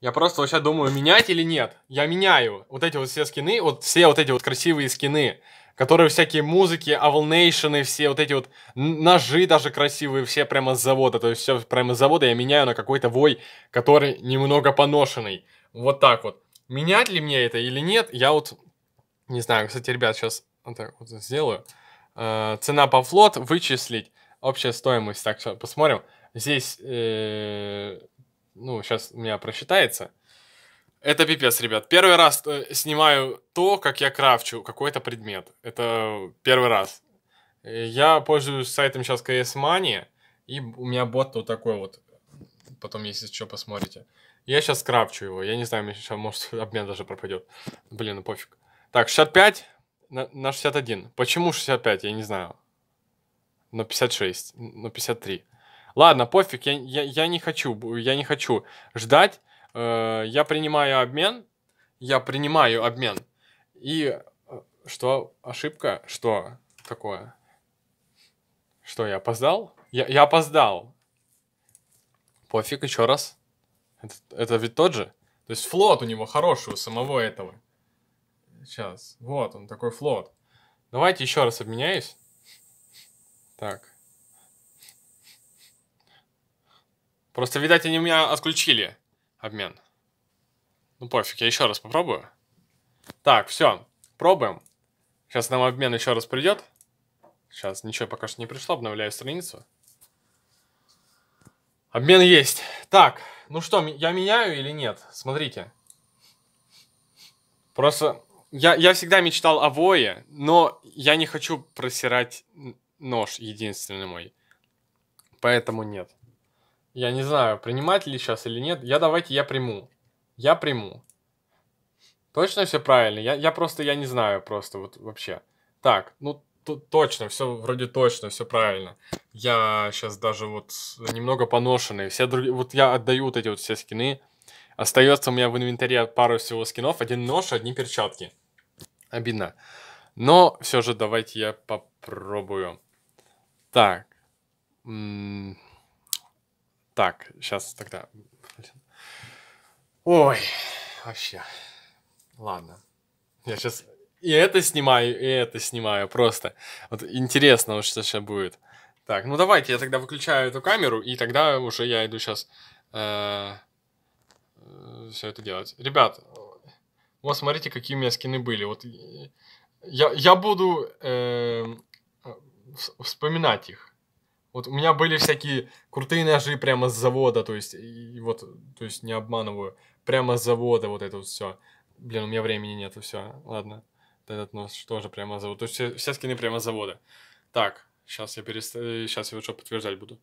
Я просто вообще думаю, менять или нет. Я меняю вот эти вот все скины, вот все вот эти вот красивые скины, которые всякие музыки, авлнейшены, все вот эти вот ножи даже красивые, все прямо с завода. То есть все прямо с завода я меняю на какой-то вой, который немного поношенный. Вот так вот. Менять ли мне это или нет, я вот не знаю. Кстати, ребят, сейчас вот так вот сделаю. Э, цена по флот вычислить. Общая стоимость. Так, все, посмотрим. Здесь... Э, ну, сейчас у меня просчитается. Это пипец, ребят. Первый раз э, снимаю то, как я крафчу какой-то предмет. Это первый раз. Э, я пользуюсь сайтом сейчас CS Money, и у меня бот вот такой вот. Потом, если что, посмотрите. Я сейчас крафчу его. Я не знаю, сейчас, может, обмен даже пропадет. Блин, ну пофиг. Так, 65 на, на 61. Почему 65? Я не знаю. Но 56, но 53. Ладно, пофиг, я, я, я не хочу, я не хочу ждать. Э, я принимаю обмен, я принимаю обмен. И э, что, ошибка? Что такое? Что, я опоздал? Я, я опоздал. Пофиг, еще раз. Это, это ведь тот же? То есть флот у него хороший, у самого этого. Сейчас. Вот он, такой флот. Давайте еще раз обменяюсь. Так. Просто, видать, они меня отключили. Обмен. Ну пофиг, я еще раз попробую. Так, все, пробуем. Сейчас нам обмен еще раз придет. Сейчас ничего пока что не пришло, обновляю страницу. Обмен есть. Так, ну что, я меняю или нет? Смотрите. Просто я, я всегда мечтал о вое, но я не хочу просирать нож единственный мой. Поэтому нет. Я не знаю, принимать ли сейчас или нет. Я давайте я приму. Я приму. Точно все правильно? Я, я просто, я не знаю просто вот вообще. Так, ну тут точно, все вроде точно, все правильно. Я сейчас даже вот немного поношенный. Все другие, вот я отдаю вот эти вот все скины. Остается у меня в инвентаре пару всего скинов. Один нож, одни перчатки. Обидно. Но все же давайте я попробую. Так. М -м так, сейчас тогда... Ой, вообще. Ладно. Я сейчас и это снимаю, и это снимаю. Просто вот интересно, вот что сейчас будет. Так, ну давайте я тогда выключаю эту камеру, и тогда уже я иду сейчас э, э все это делать. Ребят, вот смотрите, какие у меня скины были. Вот э, я, я буду э, вспоминать их. Вот у меня были всякие крутые ножи прямо с завода, то есть, и вот, то есть не обманываю, прямо с завода вот это вот все. Блин, у меня времени нет, все, ладно. Этот нож тоже прямо с завода. То есть все, все скины прямо с завода. Так, сейчас я перест... сейчас э, я вот что подтверждать буду.